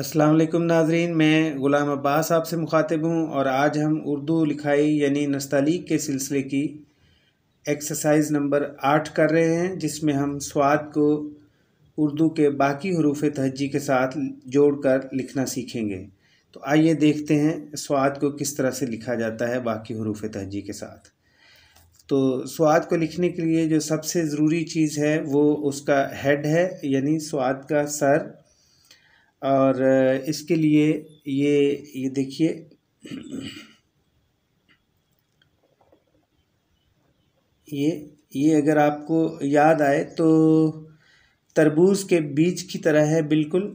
असलम नाजरीन मैं ग़ुलाम अब्बास आपसे मुखातिब हूँ और आज हम उर्दू लिखाई यानी नस्तालीक के सिलसिले की एक्सरसाइज नंबर आठ कर रहे हैं जिसमें हम स्वाद को उर्दू के बाकी हरूफ तहजी के साथ जोड़ कर लिखना सीखेंगे तो आइए देखते हैं स्वाद को किस तरह से लिखा जाता है बाकी हरूफ तहजी के साथ तो स्वाद को लिखने के लिए जो सबसे ज़रूरी चीज़ है वो उसका हेड है यानी स्वाद का सर और इसके लिए ये ये देखिए ये ये अगर आपको याद आए तो तरबूज के बीज की तरह है बिल्कुल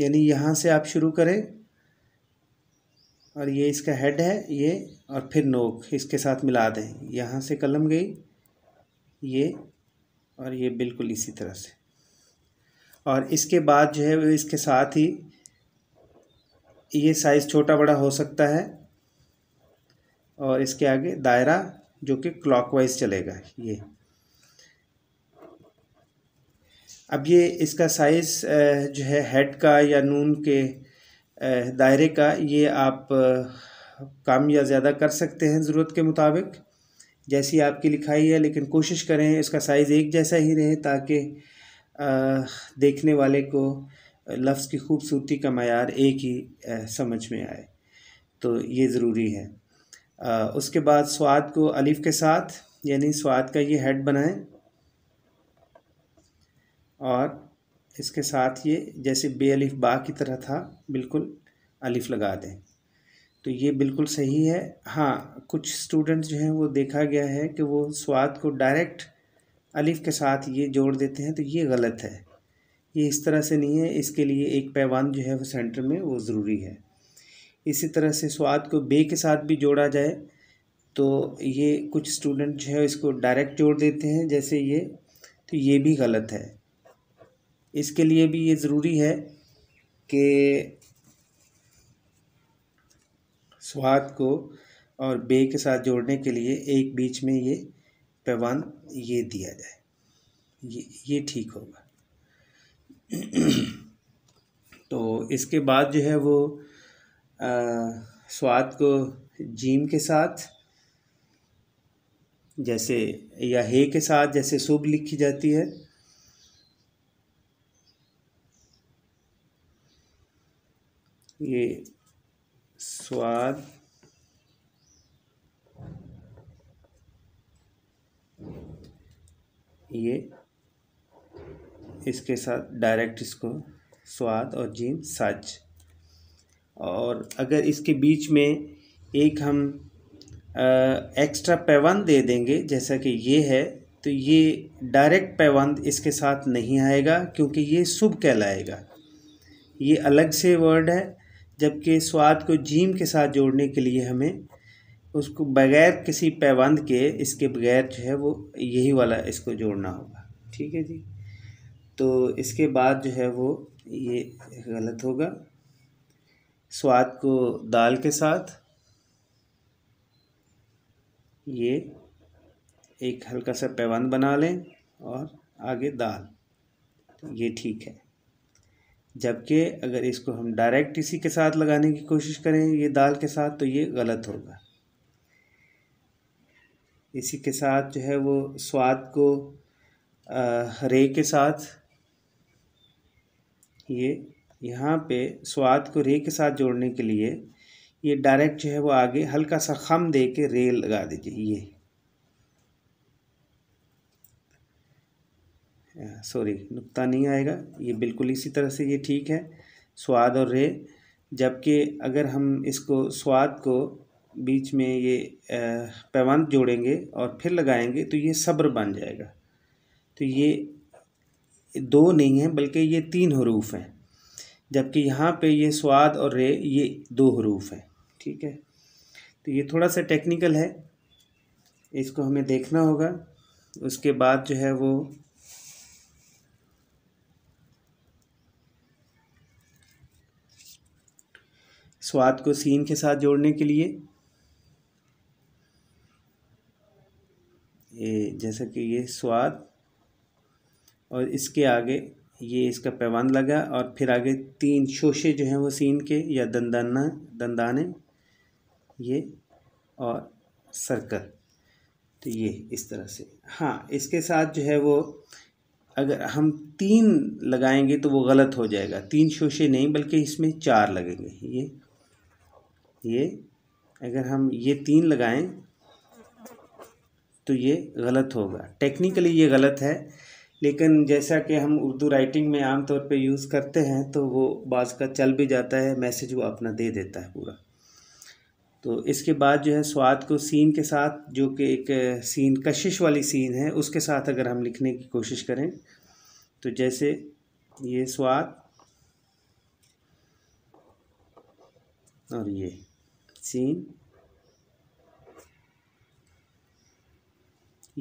यानी यहाँ से आप शुरू करें और ये इसका हेड है ये और फिर नोक इसके साथ मिला दें यहाँ से कलम गई ये और ये बिल्कुल इसी तरह से और इसके बाद जो है इसके साथ ही ये साइज़ छोटा बड़ा हो सकता है और इसके आगे दायरा जो कि क्लॉकवाइज चलेगा ये अब ये इसका साइज़ जो है हेड का या नून के दायरे का ये आप कम या ज़्यादा कर सकते हैं ज़रूरत के मुताबिक जैसी आपकी लिखाई है लेकिन कोशिश करें इसका साइज़ एक जैसा ही रहे ताकि देखने वाले को लफ्ज़ की खूबसूरती का मैार एक ही समझ में आए तो ये ज़रूरी है उसके बाद स्वाद को अलिफ़ के साथ यानी स्वाद का ये हेड बनाएं और इसके साथ ये जैसे बे अलिफ बा की तरह था बिल्कुल अलिफ लगा दें तो ये बिल्कुल सही है हाँ कुछ स्टूडेंट्स जो हैं वो देखा गया है कि वो स्वाद को डायरेक्ट अलिफ़ के साथ ये जोड़ देते हैं तो ये गलत है ये इस तरह से नहीं है इसके लिए एक पैवान जो है वो सेंटर में वो ज़रूरी है इसी तरह से स्वाद को बे के साथ भी जोड़ा जाए तो ये कुछ स्टूडेंट जो है इसको डायरेक्ट जोड़ देते हैं जैसे ये तो ये भी गलत है इसके लिए भी ये ज़रूरी है कि स्वाद को और बे के साथ जोड़ने के लिए एक बीच में ये पैमाना ये दिया जाए ये ये ठीक होगा तो इसके बाद जो है वो आ, स्वाद को जीम के साथ जैसे या हे के साथ जैसे शुभ लिखी जाती है ये स्वाद ये इसके साथ डायरेक्ट इसको स्वाद और जीम साज और अगर इसके बीच में एक हम आ, एक्स्ट्रा पैवंद दे देंगे जैसा कि ये है तो ये डायरेक्ट पैवंद इसके साथ नहीं आएगा क्योंकि ये शुभ कहलाएगा ये अलग से वर्ड है जबकि स्वाद को जीम के साथ जोड़ने के लिए हमें उसको बगैर किसी पैबंद के इसके बगैर जो है वो यही वाला इसको जोड़ना होगा ठीक है जी तो इसके बाद जो है वो ये गलत होगा स्वाद को दाल के साथ ये एक हल्का सा पैबंद बना लें और आगे दाल तो ये ठीक है जबकि अगर इसको हम डायरेक्ट इसी के साथ लगाने की कोशिश करें ये दाल के साथ तो ये गलत होगा इसी के साथ जो है वो स्वाद को रे के साथ ये यहाँ पे स्वाद को रे के साथ जोड़ने के लिए ये डायरेक्ट जो है वो आगे हल्का सा खम दे के रे लगा दीजिए ये सॉरी नुकता नहीं आएगा ये बिल्कुल इसी तरह से ये ठीक है स्वाद और रे जबकि अगर हम इसको स्वाद को बीच में ये पैवंत जोड़ेंगे और फिर लगाएंगे तो ये सब्र बन जाएगा तो ये दो नहीं हैं बल्कि ये तीन हरूफ हैं जबकि यहाँ पे ये स्वाद और रे ये दो हरूफ हैं ठीक है तो ये थोड़ा सा टेक्निकल है इसको हमें देखना होगा उसके बाद जो है वो स्वाद को सीन के साथ जोड़ने के लिए जैसा कि ये स्वाद और इसके आगे ये इसका पैवान लगा और फिर आगे तीन शोशे जो हैं वो सीन के या दंदाना दंदाने ये और सर्कल तो ये इस तरह से हाँ इसके साथ जो है वो अगर हम तीन लगाएंगे तो वो गलत हो जाएगा तीन शोशे नहीं बल्कि इसमें चार लगेंगे ये ये अगर हम ये तीन लगाएं तो ये गलत होगा टेक्निकली ये गलत है लेकिन जैसा कि हम उर्दू राइटिंग में आमतौर पे यूज़ करते हैं तो वो बाज़ का चल भी जाता है मैसेज वो अपना दे देता है पूरा तो इसके बाद जो है स्वाद को सीन के साथ जो कि एक सीन कशिश वाली सीन है उसके साथ अगर हम लिखने की कोशिश करें तो जैसे ये स्वाद और ये सीन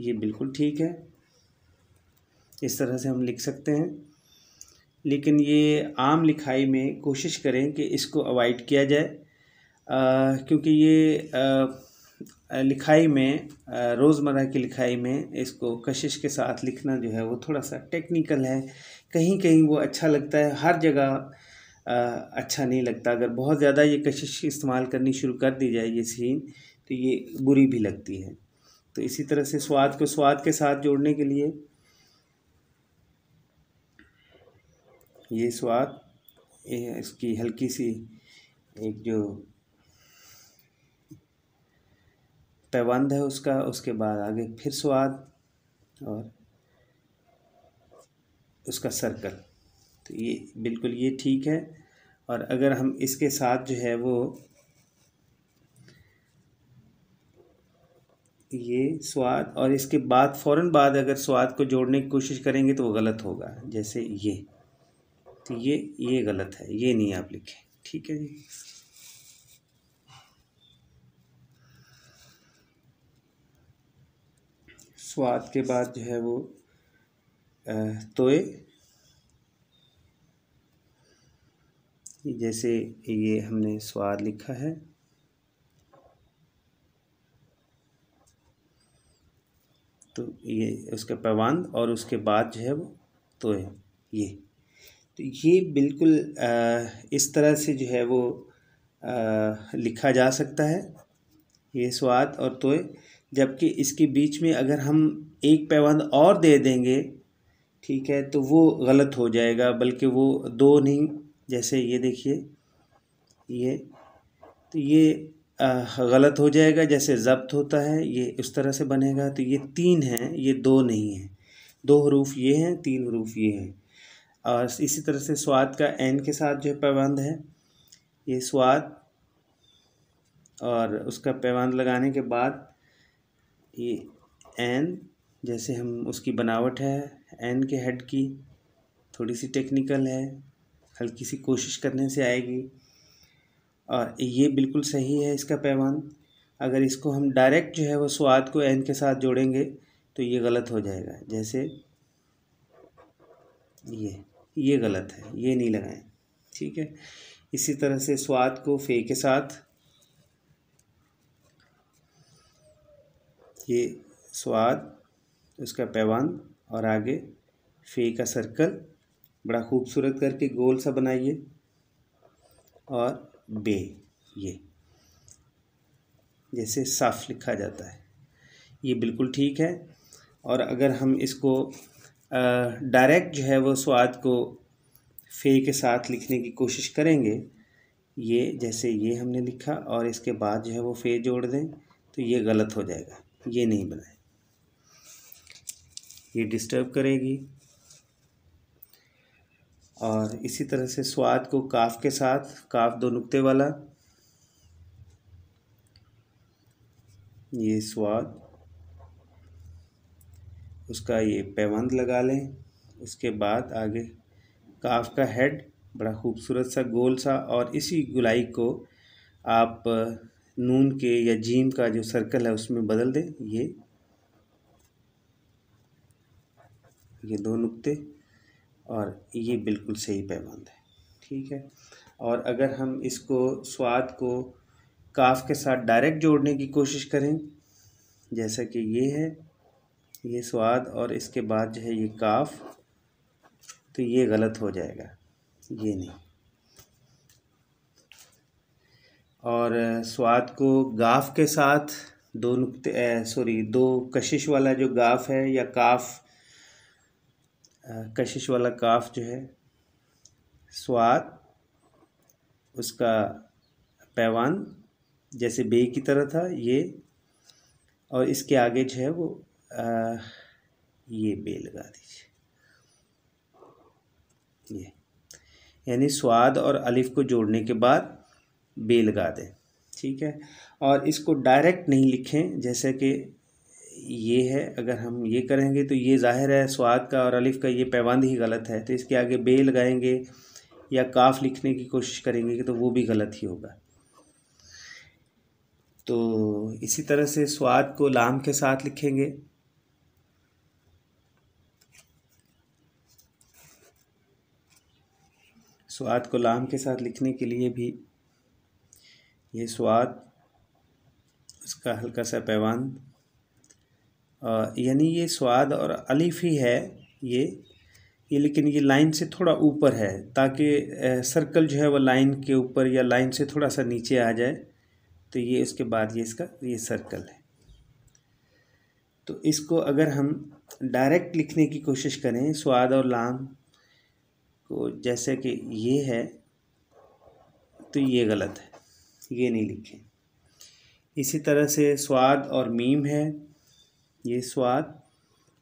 ये बिल्कुल ठीक है इस तरह से हम लिख सकते हैं लेकिन ये आम लिखाई में कोशिश करें कि इसको अवॉइड किया जाए क्योंकि ये आ, लिखाई में रोज़मर्रा की लिखाई में इसको कशिश के साथ लिखना जो है वो थोड़ा सा टेक्निकल है कहीं कहीं वो अच्छा लगता है हर जगह आ, अच्छा नहीं लगता अगर बहुत ज़्यादा ये कशिश इस्तेमाल करनी शुरू कर दी जाए ये सीन तो ये बुरी भी लगती है तो इसी तरह से स्वाद को स्वाद के साथ जोड़ने के लिए ये स्वाद इसकी हल्की सी एक जो तबंध है उसका उसके बाद आगे फिर स्वाद और उसका सर्कल तो ये बिल्कुल ये ठीक है और अगर हम इसके साथ जो है वो ये स्वाद और इसके बाद फ़ौरन बाद अगर स्वाद को जोड़ने की कोशिश करेंगे तो वो गलत होगा जैसे ये तो ये ये गलत है ये नहीं आप लिखें ठीक है जी स्वाद के बाद जो है वो तोए जैसे ये हमने स्वाद लिखा है तो ये उसके प्रबंध और उसके बाद जो है वो तो है ये तो ये बिल्कुल इस तरह से जो है वो लिखा जा सकता है ये स्वाद और तोय जबकि इसके बीच में अगर हम एक पैबंद और दे देंगे ठीक है तो वो गलत हो जाएगा बल्कि वो दो नहीं जैसे ये देखिए ये तो ये गलत हो जाएगा जैसे ज़ब्त होता है ये उस तरह से बनेगा तो ये तीन हैं ये दो नहीं हैं दो हरूफ ये हैं तीन हरूफ ये हैं और इसी तरह से स्वाद का एन के साथ जो पैबंद है ये स्वाद और उसका पैबंद लगाने के बाद ये एन जैसे हम उसकी बनावट है एन के हेड की थोड़ी सी टेक्निकल है हल्की सी कोशिश करने से आएगी और ये बिल्कुल सही है इसका पैमान अगर इसको हम डायरेक्ट जो है वो स्वाद को एन के साथ जोड़ेंगे तो ये गलत हो जाएगा जैसे ये ये गलत है ये नहीं लगाएं ठीक है इसी तरह से स्वाद को फे के साथ ये स्वाद उसका पैवान और आगे फे का सर्कल बड़ा खूबसूरत करके गोल सा बनाइए और बे ये जैसे साफ लिखा जाता है ये बिल्कुल ठीक है और अगर हम इसको डायरेक्ट जो है वो स्वाद को फे के साथ लिखने की कोशिश करेंगे ये जैसे ये हमने लिखा और इसके बाद जो है वो फे जोड़ दें तो ये गलत हो जाएगा ये नहीं बनाए ये डिस्टर्ब करेगी और इसी तरह से स्वाद को काफ के साथ काफ दो नुक्ते वाला ये स्वाद उसका ये पैबंद लगा लें उसके बाद आगे काफ का हेड बड़ा खूबसूरत सा गोल सा और इसी गुलाई को आप नून के या जीम का जो सर्कल है उसमें बदल दें ये ये दो नुक्ते और ये बिल्कुल सही पैबंद है ठीक है और अगर हम इसको स्वाद को काफ के साथ डायरेक्ट जोड़ने की कोशिश करें जैसा कि ये है ये स्वाद और इसके बाद जो है ये काफ तो ये गलत हो जाएगा ये नहीं और स्वाद को गाफ के साथ दो नुकते सॉरी दो कशिश वाला जो गाफ है या काफ कशिश वाला काफ जो है स्वाद उसका पैवान जैसे बे की तरह था ये और इसके आगे जो है वो आ, ये बे लगा दीजिए ये यानी स्वाद और अलिफ को जोड़ने के बाद बे लगा दें ठीक है और इसको डायरेक्ट नहीं लिखें जैसे कि ये है अगर हम ये करेंगे तो ये ज़ाहिर है स्वाद का और अलिफ़ का ये पैबंद ही गलत है तो इसके आगे बे लगाएंगे या काफ़ लिखने की कोशिश करेंगे तो वो भी गलत ही होगा तो इसी तरह से स्वाद को लाम के साथ लिखेंगे स्वाद को लाम के साथ लिखने के लिए भी ये स्वाद उसका हल्का सा पैवान यानी ये स्वाद और अलिफ ही है ये ये लेकिन ये लाइन से थोड़ा ऊपर है ताकि सर्कल जो है वह लाइन के ऊपर या लाइन से थोड़ा सा नीचे आ जाए तो ये उसके बाद ये इसका ये सर्कल है तो इसको अगर हम डायरेक्ट लिखने की कोशिश करें स्वाद और लाम को जैसे कि ये है तो ये गलत है ये नहीं लिखें इसी तरह से स्वाद और मीम है ये स्वाद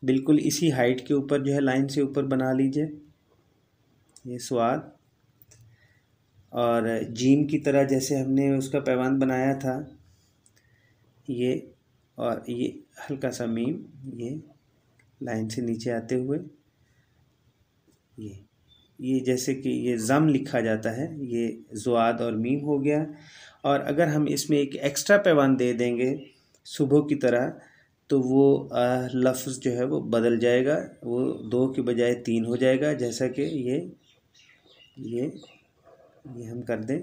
बिल्कुल इसी हाइट के ऊपर जो है लाइन से ऊपर बना लीजिए ये स्वाद और जीम की तरह जैसे हमने उसका पैवान बनाया था ये और ये हल्का सा मीम ये लाइन से नीचे आते हुए ये ये जैसे कि ये ज़म लिखा जाता है ये जुआद और मीम हो गया और अगर हम इसमें एक एक्स्ट्रा पैवान दे देंगे सुबह की तरह तो वो लफ्ज़ जो है वो बदल जाएगा वो दो के बजाय तीन हो जाएगा जैसा कि ये ये ये हम कर दें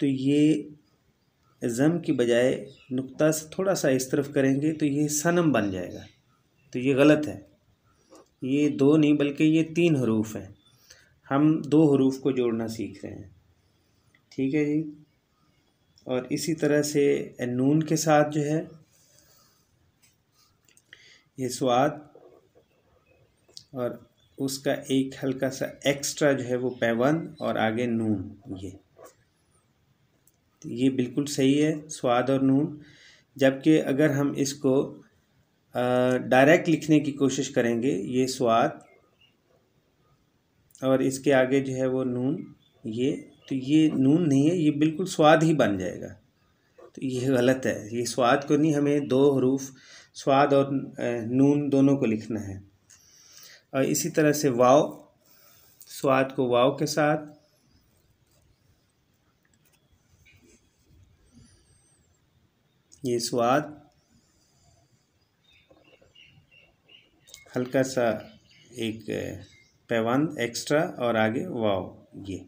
तो ये ज़म की बजाय नुक्ता से थोड़ा सा इस तरफ करेंगे तो ये सनम बन जाएगा तो ये गलत है ये दो नहीं बल्कि ये तीन हरूफ हैं हम दो हरूफ को जोड़ना सीख रहे हैं ठीक है जी और इसी तरह से नून के साथ जो है ये स्वाद और उसका एक हल्का सा एक्स्ट्रा जो है वो पैवन और आगे नून ये तो ये बिल्कुल सही है स्वाद और नून जबकि अगर हम इसको डायरेक्ट लिखने की कोशिश करेंगे ये स्वाद और इसके आगे जो है वो नून ये तो ये नून नहीं है ये बिल्कुल स्वाद ही बन जाएगा तो ये गलत है ये स्वाद को नहीं हमें दो हरूफ स्वाद और नून दोनों को लिखना है और इसी तरह से वाव स्वाद को वाव के साथ ये स्वाद हल्का सा एक पैवान एक्स्ट्रा और आगे वाव ये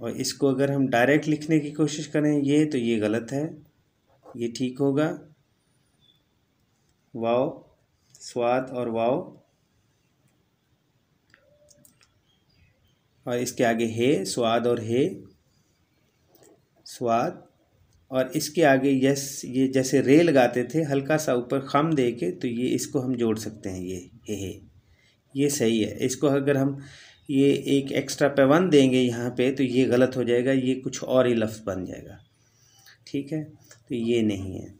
और इसको अगर हम डायरेक्ट लिखने की कोशिश करें ये तो ये गलत है ये ठीक होगा वाव स्वाद और वाव और इसके आगे हे स्वाद और हे स्वाद और इसके आगे यस ये जैसे रे लगाते थे हल्का सा ऊपर खम दे के तो ये इसको हम जोड़ सकते हैं ये हे हे ये सही है इसको अगर हम ये एक एक्स्ट्रा पैवन देंगे यहाँ पे तो ये गलत हो जाएगा ये कुछ और ही लफ्ज़ बन जाएगा ठीक है तो ये नहीं है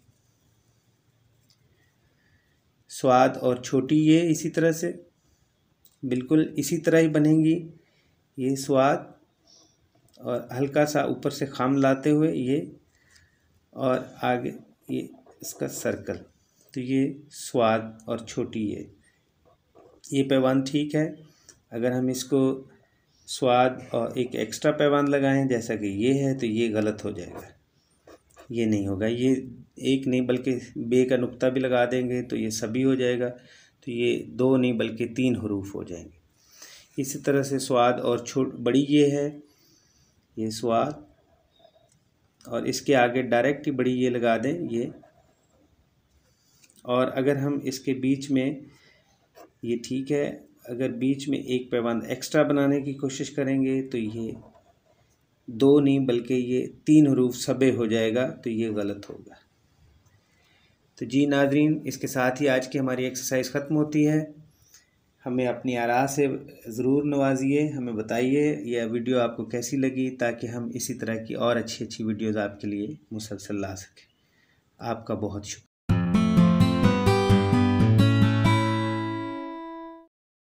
स्वाद और छोटी ये इसी तरह से बिल्कुल इसी तरह ही बनेंगी ये स्वाद और हल्का सा ऊपर से खाम लाते हुए ये और आगे ये इसका सर्कल तो ये स्वाद और छोटी ये ये पैवान ठीक है अगर हम इसको स्वाद और एक एक्स्ट्रा पैवान लगाएं जैसा कि ये है तो ये गलत हो जाएगा ये नहीं होगा ये एक नहीं बल्कि बे का नुक्ता भी लगा देंगे तो ये सभी हो जाएगा तो ये दो नहीं बल्कि तीन हरूफ हो जाएंगे इसी तरह से स्वाद और छोट बड़ी ये है ये स्वाद और इसके आगे डायरेक्ट ही बड़ी ये लगा दें ये और अगर हम इसके बीच में ये ठीक है अगर बीच में एक पैबंद एक्स्ट्रा बनाने की कोशिश करेंगे तो ये दो नहीं बल्कि ये तीन हरूफ सबे हो जाएगा तो ये गलत होगा तो जी नाजरीन इसके साथ ही आज की हमारी एक्सरसाइज ख़त्म होती है हमें अपनी आरा से ज़रूर नवाजिए हमें बताइए यह वीडियो आपको कैसी लगी ताकि हम इसी तरह की और अच्छी अच्छी वीडियोज़ आपके लिए मुसलसल ला सकें आपका बहुत शुक्रिया